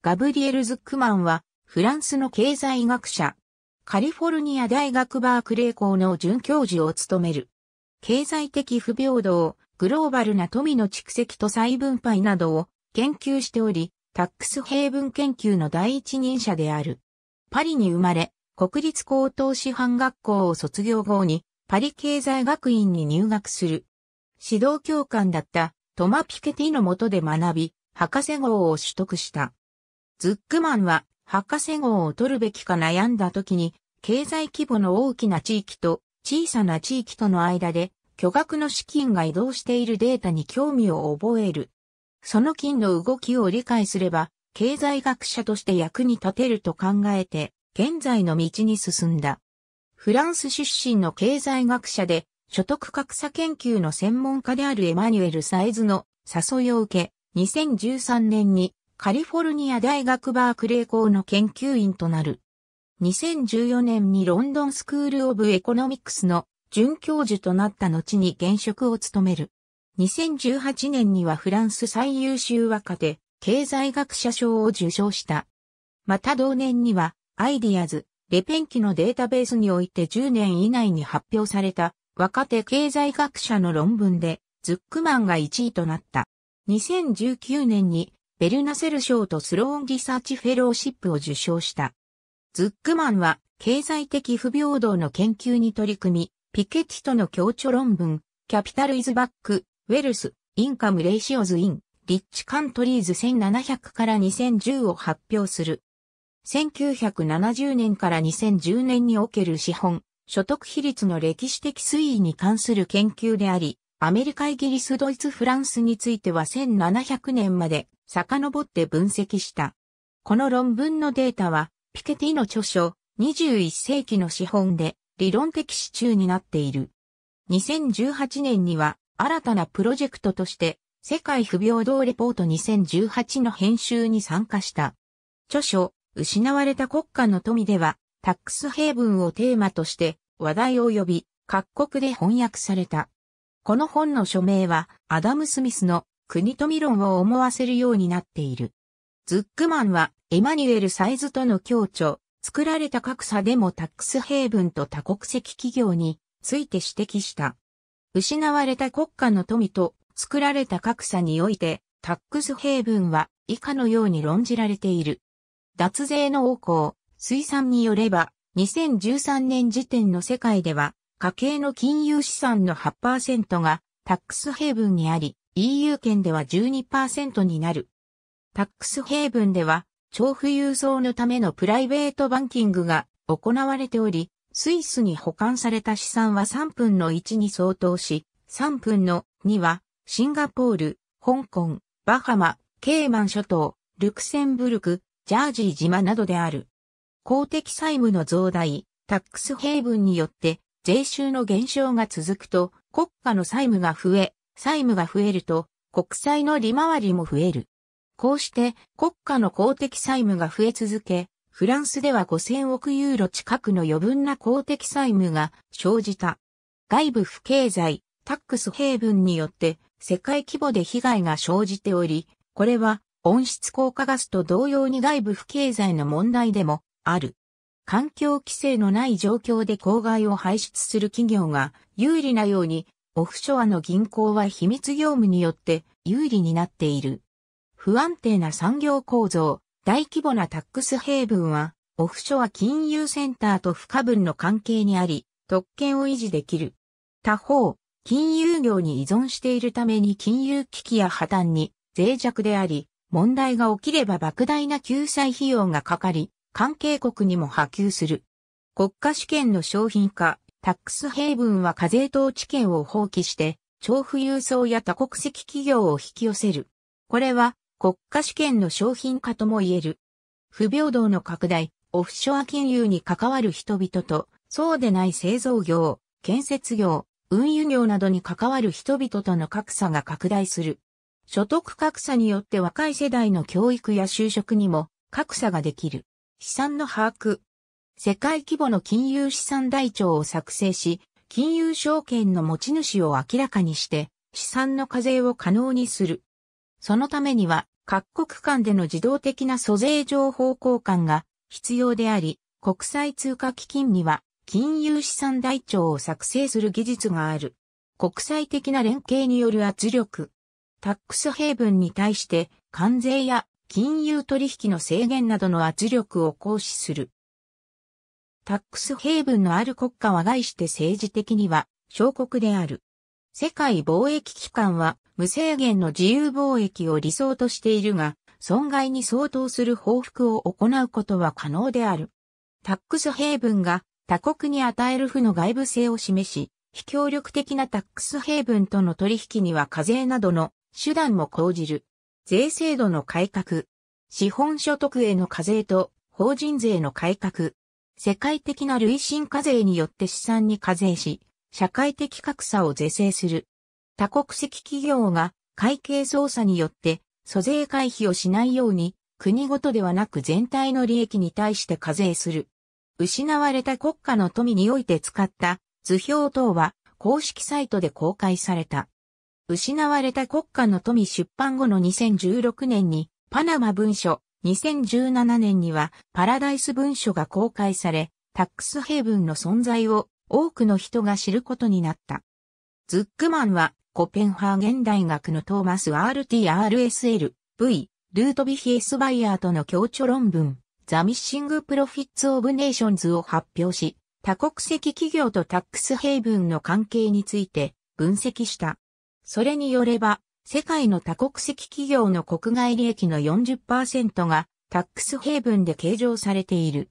ガブリエル・ズックマンは、フランスの経済学者、カリフォルニア大学バークレー校の准教授を務める。経済的不平等、グローバルな富の蓄積と再分配などを研究しており、タックス平分研究の第一人者である。パリに生まれ、国立高等師範学校を卒業後に、パリ経済学院に入学する。指導教官だったトマ・ピケティの下で学び、博士号を取得した。ズックマンは博士号を取るべきか悩んだ時に、経済規模の大きな地域と小さな地域との間で巨額の資金が移動しているデータに興味を覚える。その金の動きを理解すれば、経済学者として役に立てると考えて、現在の道に進んだ。フランス出身の経済学者で、所得格差研究の専門家であるエマニュエル・サイズの誘いを受け、2013年にカリフォルニア大学バークレー校の研究員となる。2014年にロンドンスクール・オブ・エコノミクスの准教授となった後に現職を務める。2018年にはフランス最優秀若手、経済学者賞を受賞した。また同年には、アイディアズ、レペンキのデータベースにおいて10年以内に発表された若手経済学者の論文で、ズックマンが1位となった。2019年にベルナセル賞とスローンリサーチフェローシップを受賞した。ズックマンは経済的不平等の研究に取り組み、ピケティとの共著論文、キャピタルイズバック、ウェルス、インカムレイシオズイン、リッチカントリーズ1700から2010を発表する。1970年から2010年における資本、所得比率の歴史的推移に関する研究であり、アメリカイギリスドイツフランスについては1700年まで遡って分析した。この論文のデータは、ピケティの著書、21世紀の資本で理論的支柱になっている。2018年には新たなプロジェクトとして世界不平等レポート2018の編集に参加した。著書、失われた国家の富ではタックスヘイブンをテーマとして話題を呼び各国で翻訳された。この本の署名は、アダム・スミスの国富論を思わせるようになっている。ズックマンは、エマニュエル・サイズとの協調、作られた格差でもタックスヘイブンと多国籍企業について指摘した。失われた国家の富と作られた格差において、タックスヘイブンは以下のように論じられている。脱税の横行、水産によれば、2013年時点の世界では、家計の金融資産の8%がタックスヘイブンにあり、EU 圏では12%になる。タックスヘイブンでは、超富裕層のためのプライベートバンキングが行われており、スイスに保管された資産は3分の1に相当し、3分の2は、シンガポール、香港、バハマ、ケイマン諸島、ルクセンブルク、ジャージー島などである。公的債務の増大、タックスヘイブンによって税収の減少が続くと、国家の債務が増え、債務が増えると、国債の利回りも増える。こうして国家の公的債務が増え続け、フランスでは5000億ユーロ近くの余分な公的債務が生じた。外部不経済、タックスヘイブンによって世界規模で被害が生じており、これは温室効果ガスと同様に外部不経済の問題でもある。環境規制のない状況で公害を排出する企業が有利なように、オフショアの銀行は秘密業務によって有利になっている。不安定な産業構造、大規模なタックスヘイブンは、オフショア金融センターと不可分の関係にあり、特権を維持できる。他方、金融業に依存しているために金融危機や破綻に脆弱であり、問題が起きれば莫大な救済費用がかかり、関係国にも波及する。国家主権の商品化、タックスヘイブンは課税統治権を放棄して、超富裕層や多国籍企業を引き寄せる。これは国家主権の商品化とも言える。不平等の拡大、オフショア金融に関わる人々と、そうでない製造業、建設業、運輸業などに関わる人々との格差が拡大する。所得格差によって若い世代の教育や就職にも格差ができる。資産の把握。世界規模の金融資産台帳を作成し、金融証券の持ち主を明らかにして、資産の課税を可能にする。そのためには、各国間での自動的な租税情報交換が必要であり、国際通貨基金には金融資産台帳を作成する技術がある。国際的な連携による圧力。タックスヘイブンに対して関税や金融取引の制限などの圧力を行使する。タックスヘイブンのある国家は概して政治的には小国である。世界貿易機関は無制限の自由貿易を理想としているが、損害に相当する報復を行うことは可能である。タックスヘイブンが他国に与える負の外部性を示し、非協力的なタックスヘイブンとの取引には課税などの手段も講じる。税制度の改革、資本所得への課税と法人税の改革、世界的な累進課税によって資産に課税し、社会的格差を是正する。多国籍企業が会計操作によって租税回避をしないように、国ごとではなく全体の利益に対して課税する。失われた国家の富において使った図表等は公式サイトで公開された。失われた国家の富出版後の2016年にパナマ文書、2017年にはパラダイス文書が公開され、タックスヘイブンの存在を多くの人が知ることになった。ズックマンはコペンハーゲン大学のトーマス RTRSL、V、ルートビヒエスバイヤーとの協調論文、ザ・ミッシング・プロフィッツ・オブ・ネーションズを発表し、多国籍企業とタックスヘイブンの関係について分析した。それによれば、世界の多国籍企業の国外利益の40%がタックスヘイブンで計上されている。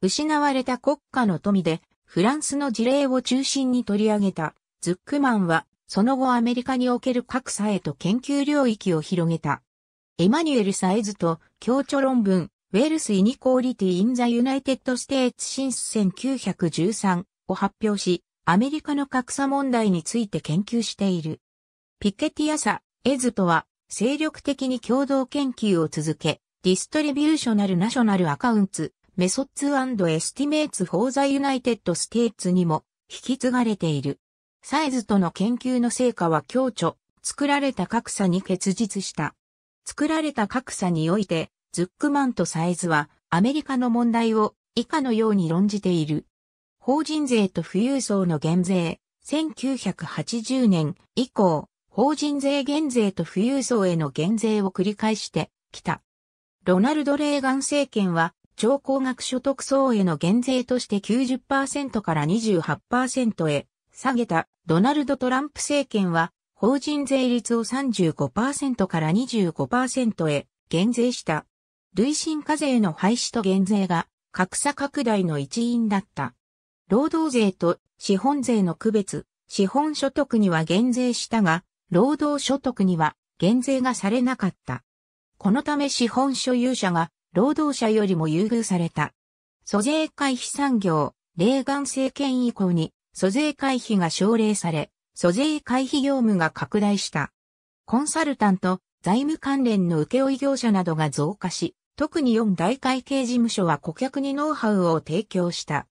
失われた国家の富で、フランスの事例を中心に取り上げた、ズックマンは、その後アメリカにおける格差へと研究領域を広げた。エマニュエル・サイズと、協著論文、ウェルス・イニコーリティ・イン・ザ・ユナイテッド・ステーツ・シンス1913を発表し、アメリカの格差問題について研究している。ピケティアサ、エズとは、精力的に共同研究を続け、ディストリビューショナルナショナルアカウンツ、メソッツエスティメイツ・フォーザ・ユナイテッド・ステーツにも引き継がれている。サイズとの研究の成果は強調、作られた格差に結実した。作られた格差において、ズックマンとサイズはアメリカの問題を以下のように論じている。法人税と富裕層の減税、1980年以降、法人税減税と富裕層への減税を繰り返してきた。ロナルド・レーガン政権は、超高額所得層への減税として90%から28%へ下げたドナルド・トランプ政権は、法人税率を35%から25%へ減税した。累進課税の廃止と減税が格差拡大の一因だった。労働税と資本税の区別、資本所得には減税したが、労働所得には減税がされなかった。このため資本所有者が労働者よりも優遇された。租税回避産業、レーガン政権以降に租税回避が奨励され、租税回避業務が拡大した。コンサルタント、財務関連の請負業者などが増加し、特に4大会計事務所は顧客にノウハウを提供した。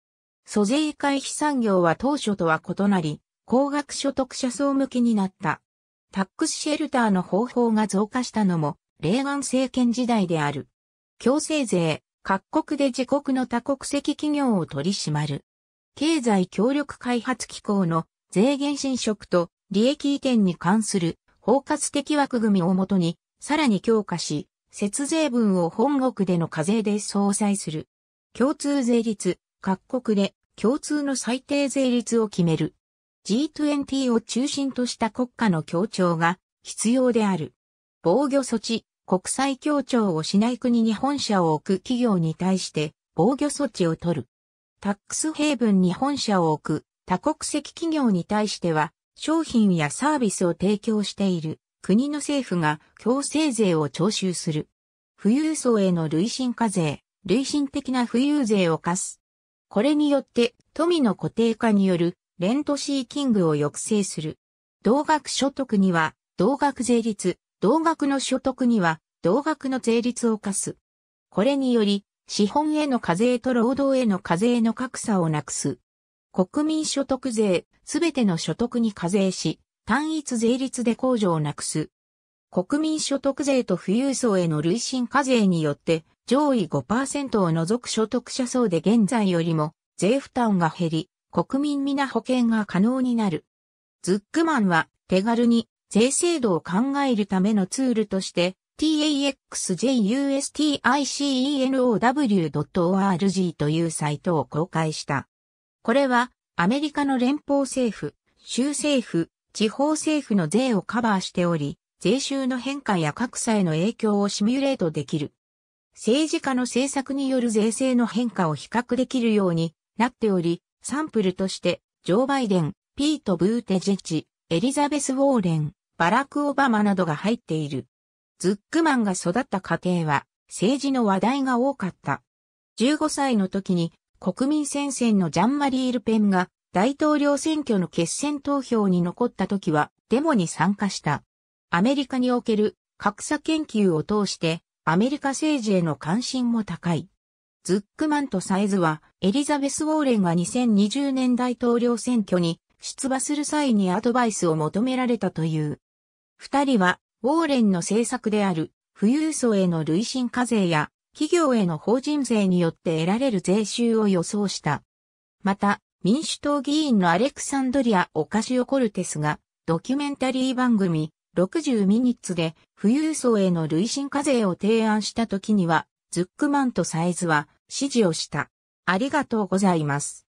租税回避産業は当初とは異なり、高額所得者層向きになった。タックスシェルターの方法が増加したのも、レーガン政権時代である。強制税、各国で自国の多国籍企業を取り締まる。経済協力開発機構の税減侵食と利益移転に関する包括的枠組みをもとに、さらに強化し、節税分を本国での課税で相殺する。共通税率、各国で共通の最低税率を決める。G20 を中心とした国家の協調が必要である。防御措置、国際協調をしない国に本社を置く企業に対して防御措置を取る。タックスヘイブンに本社を置く多国籍企業に対しては商品やサービスを提供している国の政府が強制税を徴収する。富裕層への累進課税、累進的な富裕税を課す。これによって富の固定化によるレントシーキングを抑制する。同額所得には、同額税率、同額の所得には、同額の税率を課す。これにより、資本への課税と労働への課税の格差をなくす。国民所得税、すべての所得に課税し、単一税率で控除をなくす。国民所得税と富裕層への累進課税によって、上位5%を除く所得者層で現在よりも税負担が減り、国民皆保険が可能になる。ズックマンは手軽に税制度を考えるためのツールとして taxjusticenow.org というサイトを公開した。これはアメリカの連邦政府、州政府、地方政府の税をカバーしており、税収の変化や格差への影響をシミュレートできる。政治家の政策による税制の変化を比較できるようになっており、サンプルとして、ジョー・バイデン、ピート・ブーテジェチ、エリザベス・ウォーレン、バラク・オバマなどが入っている。ズックマンが育った家庭は、政治の話題が多かった。15歳の時に、国民戦線のジャンマリー・ルペンが、大統領選挙の決選投票に残った時は、デモに参加した。アメリカにおける格差研究を通して、アメリカ政治への関心も高い。ズックマンとサイズは、エリザベス・ウォーレンが2020年大統領選挙に出馬する際にアドバイスを求められたという。二人は、ウォーレンの政策である、富裕層への累進課税や、企業への法人税によって得られる税収を予想した。また、民主党議員のアレクサンドリア・オカシオ・コルテスが、ドキュメンタリー番組、60ミニッツで、富裕層への累進課税を提案した時には、ズックマンとサイズは、支持をした。ありがとうございます。